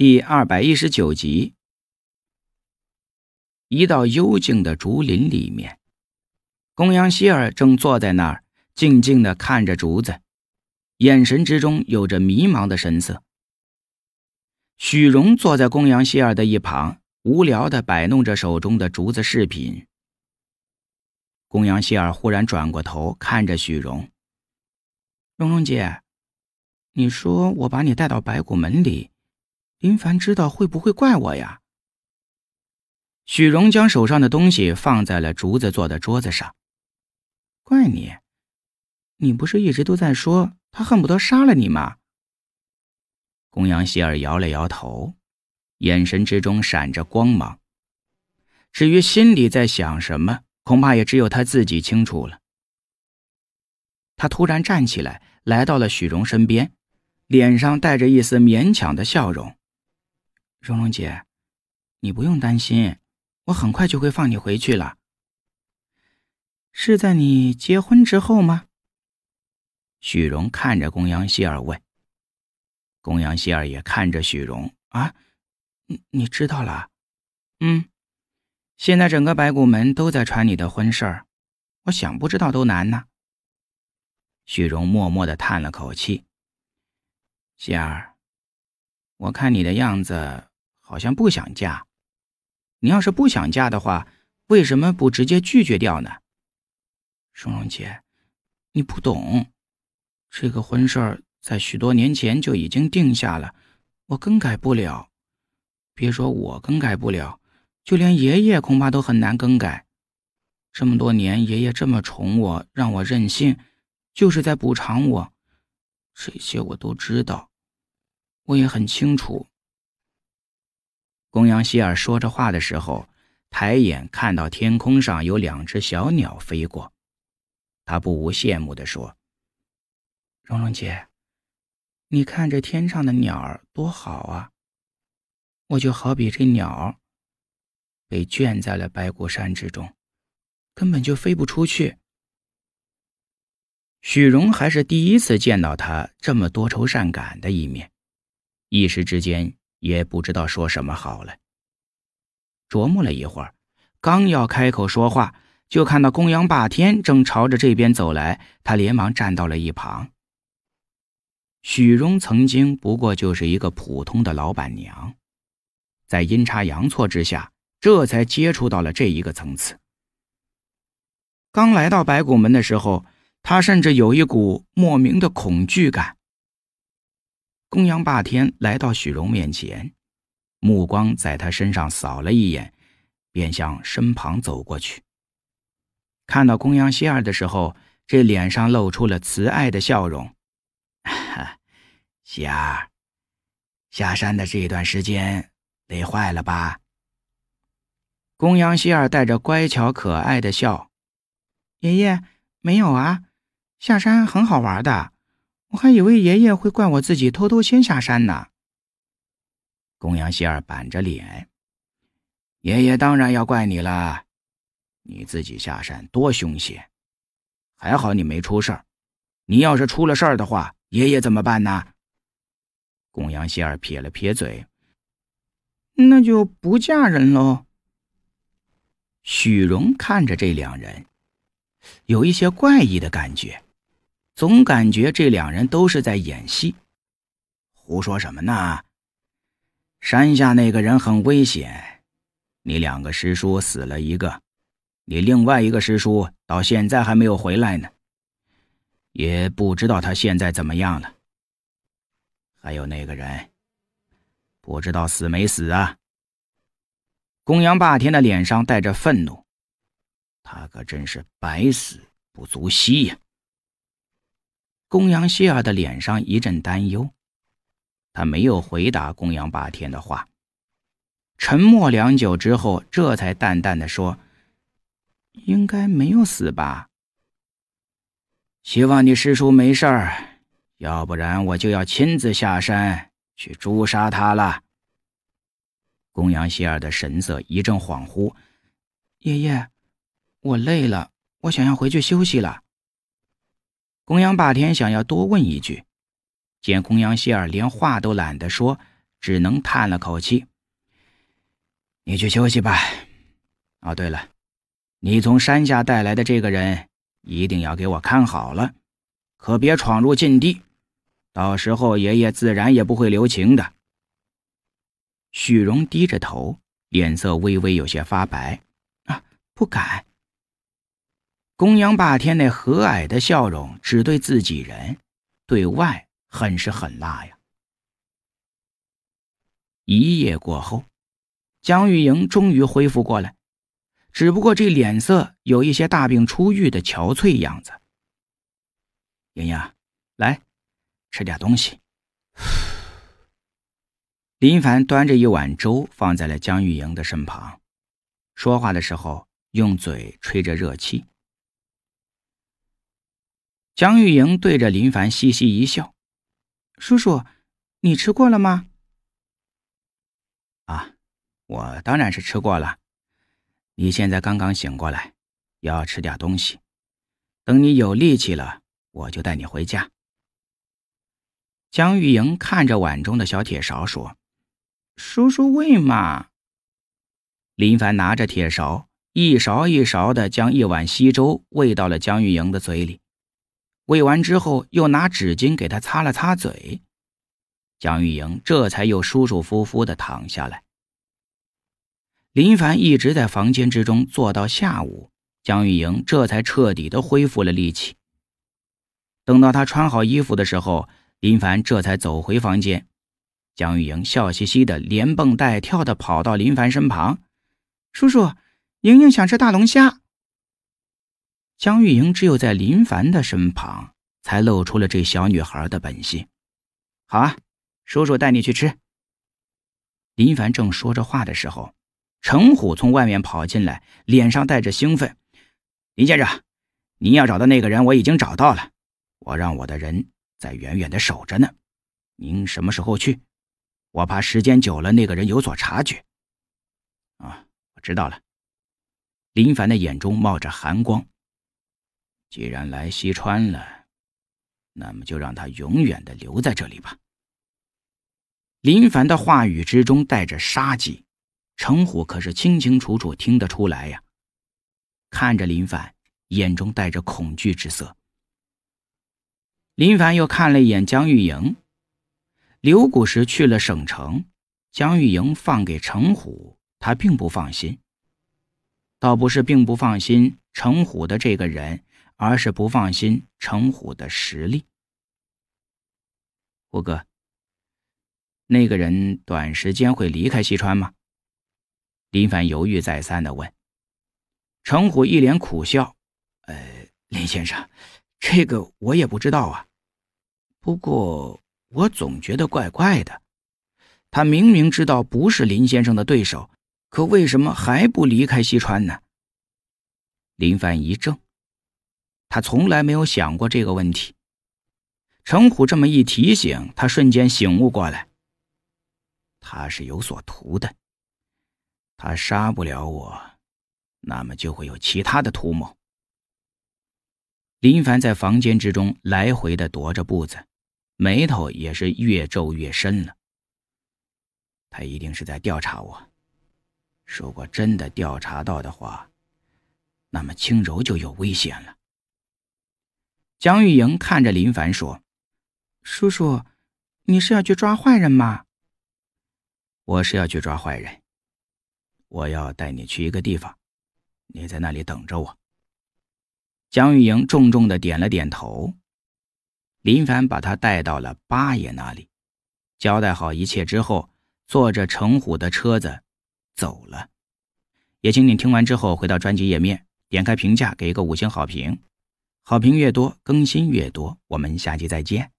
第二百一十九集，一道幽静的竹林里面，公羊希尔正坐在那儿静静的看着竹子，眼神之中有着迷茫的神色。许荣坐在公羊希尔的一旁，无聊的摆弄着手中的竹子饰品。公羊希尔忽然转过头看着许荣：“蓉蓉姐，你说我把你带到白骨门里？”林凡知道会不会怪我呀？许荣将手上的东西放在了竹子做的桌子上。怪你？你不是一直都在说他恨不得杀了你吗？公羊希尔摇了摇头，眼神之中闪着光芒。至于心里在想什么，恐怕也只有他自己清楚了。他突然站起来，来到了许荣身边，脸上带着一丝勉强的笑容。蓉蓉姐，你不用担心，我很快就会放你回去了。是在你结婚之后吗？许荣看着公羊希尔问。公羊希尔也看着许荣啊，你你知道了？嗯，现在整个白骨门都在传你的婚事儿，我想不知道都难呢。许荣默默的叹了口气。希尔，我看你的样子。好像不想嫁，你要是不想嫁的话，为什么不直接拒绝掉呢？松荣姐，你不懂，这个婚事儿在许多年前就已经定下了，我更改不了。别说我更改不了，就连爷爷恐怕都很难更改。这么多年，爷爷这么宠我，让我任性，就是在补偿我。这些我都知道，我也很清楚。欧阳希尔说着话的时候，抬眼看到天空上有两只小鸟飞过，他不无羡慕地说：“蓉蓉姐，你看这天上的鸟儿多好啊！我就好比这鸟，儿被圈在了白骨山之中，根本就飞不出去。”许荣还是第一次见到他这么多愁善感的一面，一时之间。也不知道说什么好了。琢磨了一会儿，刚要开口说话，就看到公羊霸天正朝着这边走来，他连忙站到了一旁。许荣曾经不过就是一个普通的老板娘，在阴差阳错之下，这才接触到了这一个层次。刚来到白骨门的时候，他甚至有一股莫名的恐惧感。公羊霸天来到许荣面前，目光在他身上扫了一眼，便向身旁走过去。看到公羊希儿的时候，这脸上露出了慈爱的笑容：“希儿，下山的这段时间累坏了吧？”公羊希儿带着乖巧可爱的笑：“爷爷没有啊，下山很好玩的。”我还以为爷爷会怪我自己偷偷先下山呢。公羊希儿板着脸：“爷爷当然要怪你了，你自己下山多凶险，还好你没出事儿。你要是出了事儿的话，爷爷怎么办呢？”公羊希儿撇了撇嘴：“那就不嫁人喽。”许荣看着这两人，有一些怪异的感觉。总感觉这两人都是在演戏，胡说什么呢？山下那个人很危险，你两个师叔死了一个，你另外一个师叔到现在还没有回来呢，也不知道他现在怎么样了。还有那个人，不知道死没死啊？公羊霸天的脸上带着愤怒，他可真是百死不足惜呀。公羊希尔的脸上一阵担忧，他没有回答公羊霸天的话，沉默良久之后，这才淡淡的说：“应该没有死吧？希望你师叔没事儿，要不然我就要亲自下山去诛杀他了。”公羊希尔的神色一阵恍惚：“爷爷，我累了，我想要回去休息了。”公羊霸天想要多问一句，见公羊希尔连话都懒得说，只能叹了口气：“你去休息吧。”“哦，对了，你从山下带来的这个人，一定要给我看好了，可别闯入禁地，到时候爷爷自然也不会留情的。”许荣低着头，脸色微微有些发白：“啊，不敢。”公羊霸天那和蔼的笑容，只对自己人，对外很是狠辣呀。一夜过后，江玉莹终于恢复过来，只不过这脸色有一些大病初愈的憔悴样子。莹莹，来吃点东西。林凡端着一碗粥放在了江玉莹的身旁，说话的时候用嘴吹着热气。江玉莹对着林凡嘻嘻一笑：“叔叔，你吃过了吗？”“啊，我当然是吃过了。你现在刚刚醒过来，要吃点东西。等你有力气了，我就带你回家。”江玉莹看着碗中的小铁勺说：“叔叔喂嘛。”林凡拿着铁勺，一勺一勺的将一碗稀粥喂到了江玉莹的嘴里。喂完之后，又拿纸巾给他擦了擦嘴，蒋玉莹这才又舒舒服服的躺下来。林凡一直在房间之中坐到下午，蒋玉莹这才彻底的恢复了力气。等到他穿好衣服的时候，林凡这才走回房间。蒋玉莹笑嘻嘻的，连蹦带跳的跑到林凡身旁：“叔叔，莹莹想吃大龙虾。”江玉莹只有在林凡的身旁，才露出了这小女孩的本性。好啊，叔叔带你去吃。林凡正说着话的时候，陈虎从外面跑进来，脸上带着兴奋。林先生，您要找的那个人我已经找到了，我让我的人在远远的守着呢。您什么时候去？我怕时间久了那个人有所察觉。啊，我知道了。林凡的眼中冒着寒光。既然来西川了，那么就让他永远的留在这里吧。林凡的话语之中带着杀机，程虎可是清清楚楚听得出来呀。看着林凡，眼中带着恐惧之色。林凡又看了一眼江玉莹，刘谷时去了省城，江玉莹放给程虎，他并不放心。倒不是并不放心程虎的这个人。而是不放心程虎的实力，胡哥，那个人短时间会离开西川吗？林凡犹豫再三的问。程虎一脸苦笑：“呃，林先生，这个我也不知道啊。不过我总觉得怪怪的，他明明知道不是林先生的对手，可为什么还不离开西川呢？”林凡一怔。他从来没有想过这个问题。程虎这么一提醒，他瞬间醒悟过来。他是有所图的。他杀不了我，那么就会有其他的图谋。林凡在房间之中来回的踱着步子，眉头也是越皱越深了。他一定是在调查我。如果真的调查到的话，那么青柔就有危险了。蒋玉莹看着林凡说：“叔叔，你是要去抓坏人吗？”“我是要去抓坏人，我要带你去一个地方，你在那里等着我。”蒋玉莹重重的点了点头。林凡把他带到了八爷那里，交代好一切之后，坐着程虎的车子走了。也请你听完之后回到专辑页面，点开评价，给一个五星好评。好评越多，更新越多。我们下期再见。